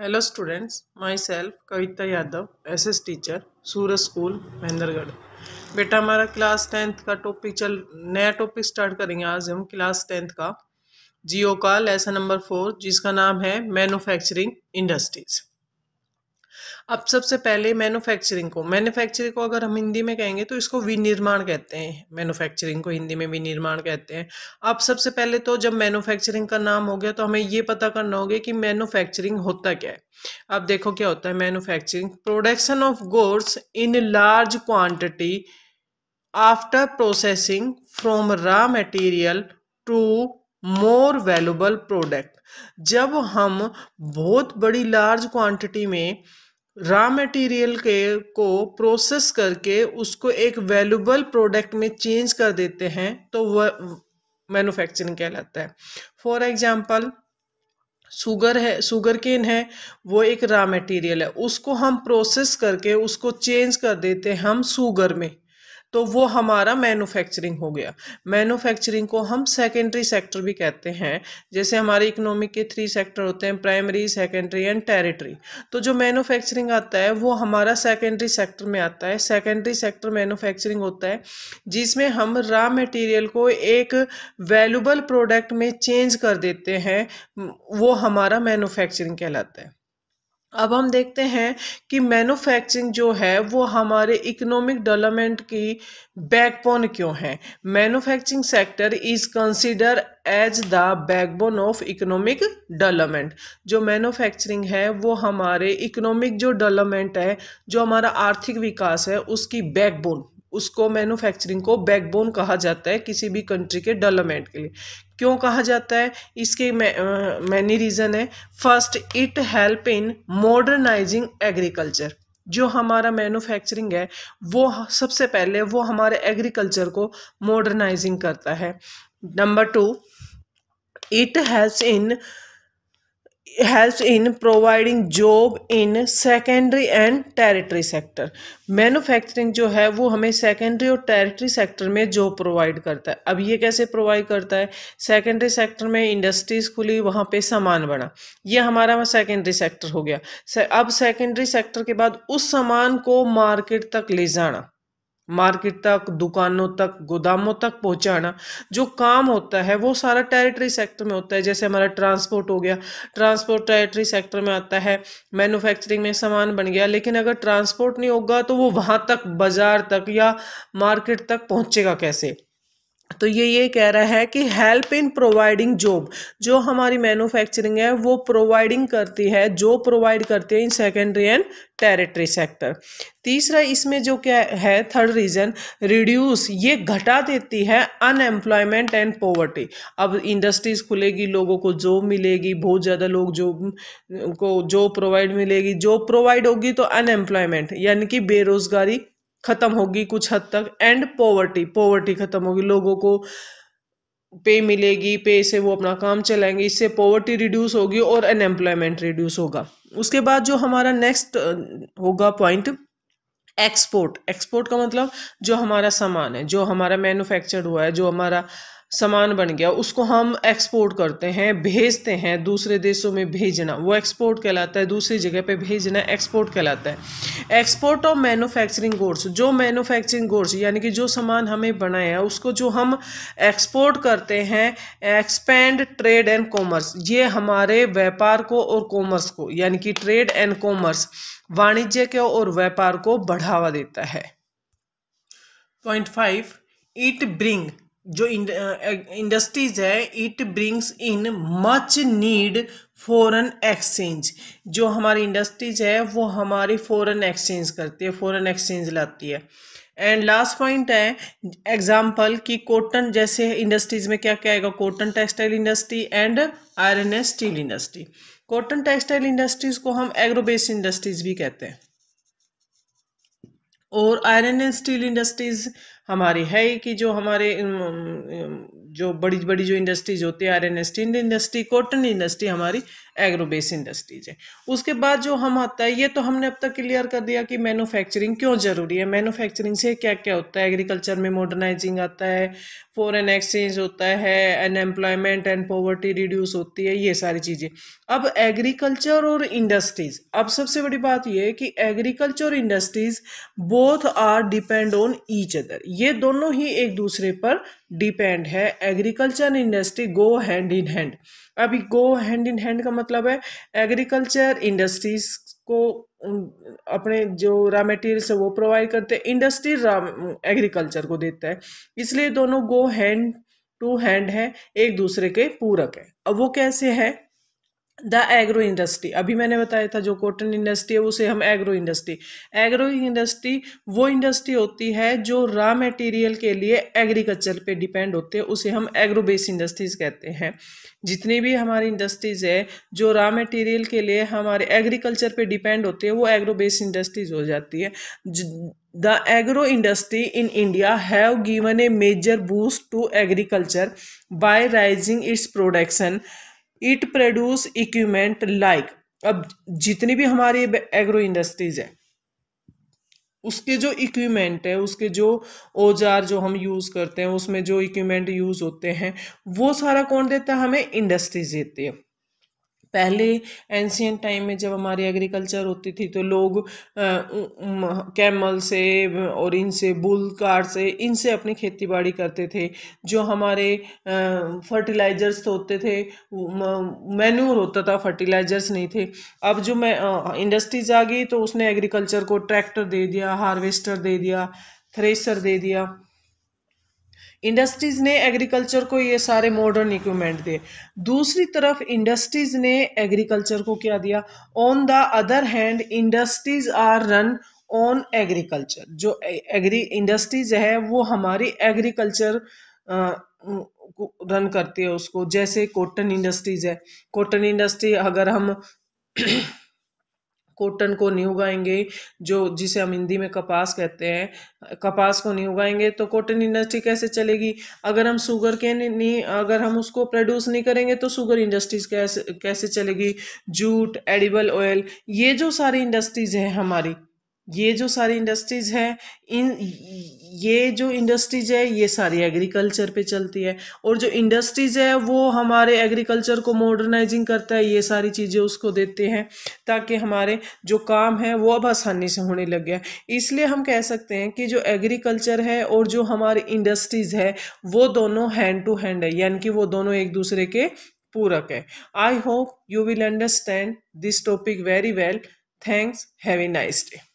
hello students myself Kavita Yadav S S teacher Suraj school Mahendragarh बेटा हमारा class tenth का topic चल नया टॉपिक स्टार्ट करेंगे आज हम क्लास टेंथ का जियो का लेसन नंबर फोर जिसका नाम है मैन्युफैक्चरिंग इंडस्ट्रीज़ अब सबसे पहले मैन्युफैक्चरिंग को मैन्युफैक्चरिंग को अगर हम हिंदी में कहेंगे तो इसको विनिर्माण कहते हैं मैन्युफैक्चरिंग को हिंदी में विनिर्माण कहते हैं अब सबसे पहले तो जब मैन्युफैक्चरिंग का नाम हो गया तो हमें ये पता करना होगा कि मैन्युफैक्चरिंग होता क्या है अब देखो क्या होता है manufacturing production of goods in large quantity after processing from raw material to more valuable product जब हम बहुत बड़ी लार्ज क्वांटिटी में रॉ मटेरियल के को प्रोसेस करके उसको एक वैल्यूबल प्रोडक्ट में चेंज कर देते हैं तो वह मैन्युफैक्चरिंग कहलाता है फॉर एग्जांपल शुगर है शुगर केन है वो एक रॉ मटेरियल है उसको हम प्रोसेस करके उसको चेंज कर देते हैं हम शुगर में तो वो हमारा मैन्युफैक्चरिंग हो गया मैन्युफैक्चरिंग को हम सेकेंडरी सेक्टर भी कहते हैं जैसे हमारे इकोनॉमी के थ्री सेक्टर होते हैं प्राइमरी सेकेंडरी एंड टेरिटरी तो जो मैन्युफैक्चरिंग आता है वो हमारा सेकेंडरी सेक्टर में आता है सेकेंडरी सेक्टर मैन्युफैक्चरिंग होता है जिसमें हम रॉ मटेरियल को एक वैल्यूबल प्रोडक्ट में चेंज कर देते हैं वो हमारा मैन्युफैक्चरिंग कहलाता है अब हम देखते हैं कि मैन्युफैक्चरिंग जो है वो हमारे इकोनॉमिक डेवलपमेंट की बैकबोन क्यों है manufacturing sector is consider as the backbone of economic development जो मैन्युफैक्चरिंग है वो हमारे इकोनॉमिक जो डेवलपमेंट है जो हमारा आर्थिक विकास है उसकी बैकबोन उसको मैन्युफैक्चरिंग को बैकबोन कहा जाता है किसी भी कंट्री के डेवलपमेंट के लिए क्यों कहा जाता है इसके मैनी रीज़न है first it help in modernising agriculture जो हमारा मैन्युफैक्चरिंग है वो सबसे पहले वो हमारे एग्रीकल्चर को मॉडर्नाइजिंग करता है number two it has in help in providing job in secondary and territory sector manufacturing जो है वो हमें सेकेंडरी और टेरिटरी सेक्टर में जॉब प्रोवाइड करता है अब ये कैसे प्रोवाइड करता है सेकेंडरी सेक्टर में इंडस्ट्रीज खुली वहाँ पर सामान बना ये हमारा वहाँ सेकेंडरी सेक्टर हो गया अब सेकेंडरी सेक्टर के बाद उस सामान को मार्केट तक ले जाना मार्केट तक दुकानों तक गोदामों तक पहुंचाना जो काम होता है वो सारा टेरिटरी सेक्टर में होता है जैसे हमारा ट्रांसपोर्ट हो गया ट्रांसपोर्ट टेरिटरी सेक्टर में आता है मैन्युफैक्चरिंग में सामान बन गया लेकिन अगर ट्रांसपोर्ट नहीं होगा तो वो वहाँ तक बाज़ार तक या मार्केट तक पहुँचेगा कैसे तो ये ये कह रहा है कि हेल्प इन प्रोवाइडिंग जॉब जो हमारी मैन्युफैक्चरिंग है वो प्रोवाइडिंग करती है जॉब प्रोवाइड करती है in secondary and territory sector तीसरा इसमें जो क्या है थर्ड रीज़न रिड्यूस ये घटा देती है अनएम्प्लॉयमेंट एंड पॉवर्टी अब इंडस्ट्रीज़ खुलेगी लोगों को जॉब मिलेगी बहुत ज़्यादा लोग जॉब को जॉब प्रोवाइड मिलेगी जॉब प्रोवाइड होगी तो अनएम्प्लॉयमेंट यानी कि बेरोज़गारी खत्म होगी कुछ हद तक एंड पॉवर्टी पॉवर्टी खत्म होगी लोगों को पे मिलेगी पे से वो अपना काम चलाएंगे इससे पॉवर्टी रिड्यूस होगी और अनएम्प्लॉयमेंट रिड्यूस होगा उसके बाद जो हमारा नेक्स्ट होगा पॉइंट एक्सपोर्ट एक्सपोर्ट का मतलब जो हमारा सामान है जो हमारा मैन्युफैक्चर हुआ है जो हमारा सामान बन गया उसको हम एक्सपोर्ट करते हैं भेजते हैं दूसरे देशों में भेजना वो एक्सपोर्ट कहलाता है दूसरी जगह पे भेजना एक्सपोर्ट कहलाता है एक्सपोर्ट ऑफ मैन्युफैक्चरिंग गोड्स जो मैन्युफैक्चरिंग गोड्स यानी कि जो सामान हमें बनाया है उसको जो हम एक्सपोर्ट करते हैं एक्सपेंड ट्रेड एंड कॉमर्स ये हमारे व्यापार को और कॉमर्स को यानी कि ट्रेड एंड कॉमर्स वाणिज्य के और व्यापार को बढ़ावा देता है पॉइंट फाइव इट ब्रिंग जो इंडस्ट्रीज uh, है it brings in much need foreign exchange जो हमारी इंडस्ट्रीज है वो हमारी फॉरेन एक्सचेंज करती है फॉरेन एक्सचेंज लाती है एंड लास्ट पॉइंट है एग्जांपल कि कॉटन जैसे इंडस्ट्रीज में क्या क्या आएगा cotton textile industry and iron and steel industry cotton textile industries को हम एग्रोबेस इंडस्ट्रीज भी कहते हैं और आयरन एंड स्टील इंडस्ट्रीज हमारी है कि जो हमारे जो बड़ी बड़ी जो इंडस्ट्रीज होती है iron steel industry cotton industry हमारी एग्रो बेस इंडस्ट्रीज है उसके बाद जो हम आता है ये तो हमने अब तक क्लियर कर दिया कि मैन्युफैक्चरिंग क्यों ज़रूरी है मैन्युफैक्चरिंग से क्या क्या होता है एग्रीकल्चर में मॉडर्नाइजिंग आता है फॉरन एक्सचेंज होता है अनएम्प्लॉयमेंट एंड पॉवर्टी रिड्यूस होती है ये सारी चीज़ें अब एग्रीकल्चर और इंडस्ट्रीज अब सबसे बड़ी बात यह है कि एग्रीकल्चर और industries both are depend on each other ये दोनों ही एक दूसरे पर डिपेंड है agriculture and industry go hand in hand अभी गो हैंड इन हैंड का मतलब है एग्रीकल्चर इंडस्ट्रीज को अपने जो रॉ मटेरियल्स है वो प्रोवाइड करते हैं इंडस्ट्री रॉ एग्रीकल्चर को देता है इसलिए दोनों गो हैंड टू हैंड है एक दूसरे के पूरक है अब वो कैसे है द एग्रो इंडस्ट्री अभी मैंने बताया था जो कॉटन इंडस्ट्री है उसे हम एग्रो इंडस्ट्री एग्रो इंडस्ट्री वो इंडस्ट्री होती है जो रॉ मटेरियल के लिए एग्रीकल्चर पे डिपेंड होते हैं उसे हम एग्रो बेस इंडस्ट्रीज कहते हैं जितनी भी हमारी इंडस्ट्रीज़ है जो रॉ मटेरियल के लिए हमारे एग्रीकल्चर पे डिपेंड होते हैं वो एग्रो बेस इंडस्ट्रीज हो जाती है the agro industry in India have given a major boost to agriculture by raising its production it produce equipment like अब जितनी भी हमारी एग्रो इंडस्ट्रीज है उसके जो इक्विपमेंट है उसके जो औजार जो हम यूज़ करते हैं उसमें जो इक्विपमेंट यूज़ होते हैं वो सारा कौन देता है हमें इंडस्ट्रीज देती है पहले एंशियन टाइम में जब हमारी एग्रीकल्चर होती थी तो लोग कैमल से और इनसे बुल कार से इनसे अपनी खेती बाड़ी करते थे जो हमारे फर्टिलाइजर्स तो होते थे मैन्यूर होता था फर्टिलाइजर्स नहीं थे अब जो मैं इंडस्ट्रीज आ गई तो उसने एग्रीकल्चर को ट्रैक्टर दे दिया हार्वेस्टर दे दिया थ्रेसर दे दिया इंडस्ट्रीज़ ने एग्रीकल्चर को ये सारे मॉडर्न इक्विपमेंट दिए दूसरी तरफ इंडस्ट्रीज़ ने एग्रीकल्चर को क्या दिया on the other hand industries are run on agriculture जो एग्री इंडस्ट्रीज़ है वो हमारी एग्रीकल्चर रन करती है उसको जैसे कॉटन इंडस्ट्रीज़ है कॉटन इंडस्ट्री अगर हम कॉटन को नहीं उगाएंगे जो जिसे हम हिंदी में कपास कहते हैं कपास को नहीं उगाएंगे तो कॉटन इंडस्ट्री कैसे चलेगी अगर हम शुगर के नहीं अगर हम उसको प्रोड्यूस नहीं करेंगे तो शुगर इंडस्ट्रीज कैसे कैसे चलेगी जूट एडिबल ऑयल ये जो सारी इंडस्ट्रीज हैं हमारी ये जो सारी इंडस्ट्रीज़ हैं इन ये जो इंडस्ट्रीज़ है ये सारी एग्रीकल्चर पे चलती है और जो इंडस्ट्रीज़ है वो हमारे एग्रीकल्चर को मॉडर्नाइजिंग करता है ये सारी चीज़ें उसको देते हैं ताकि हमारे जो काम है वो अब आसानी से होने लग गया इसलिए हम कह सकते हैं कि जो एग्रीकल्चर है और जो हमारी इंडस्ट्रीज़ है वो दोनों हैंड टू हैंड है यानी कि वो दोनों एक दूसरे के पूरक है I hope you will understand this topic very well thanks have a nice day